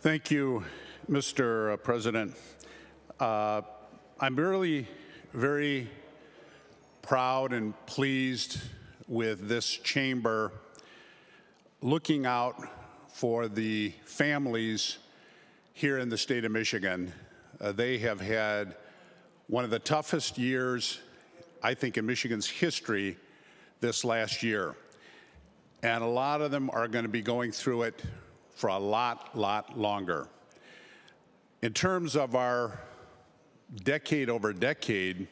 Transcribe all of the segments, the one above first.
Thank you, Mr. Uh, President. Uh, I'm really very proud and pleased with this chamber looking out for the families here in the state of Michigan. Uh, they have had one of the toughest years, I think, in Michigan's history this last year. And a lot of them are going to be going through it for a lot, lot longer. In terms of our decade over decade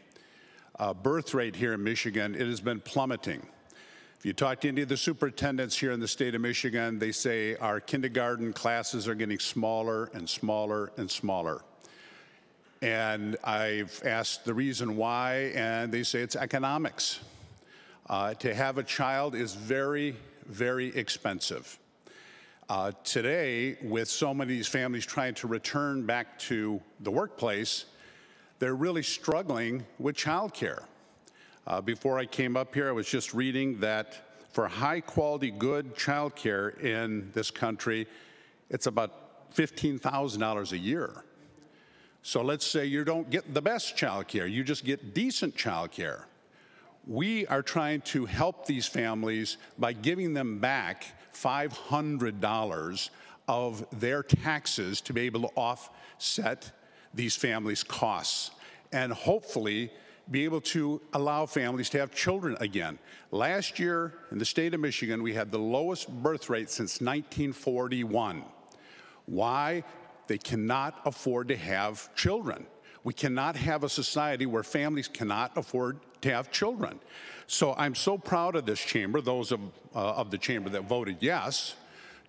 uh, birth rate here in Michigan, it has been plummeting. If you talk to any of the superintendents here in the state of Michigan, they say our kindergarten classes are getting smaller and smaller and smaller. And I've asked the reason why, and they say it's economics. Uh, to have a child is very, very expensive. Uh, today, with so many of these families trying to return back to the workplace, they're really struggling with childcare. Uh, before I came up here, I was just reading that for high quality, good childcare in this country, it's about $15,000 a year. So let's say you don't get the best childcare, you just get decent childcare. We are trying to help these families by giving them back $500 of their taxes to be able to offset these families' costs and hopefully be able to allow families to have children again. Last year in the state of Michigan, we had the lowest birth rate since 1941. Why? They cannot afford to have children. We cannot have a society where families cannot afford to have children. So I'm so proud of this chamber, those of, uh, of the chamber that voted yes,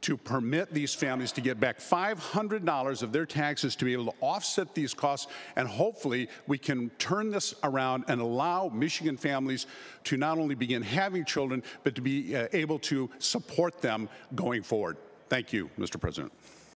to permit these families to get back $500 of their taxes to be able to offset these costs. And hopefully, we can turn this around and allow Michigan families to not only begin having children, but to be uh, able to support them going forward. Thank you, Mr. President.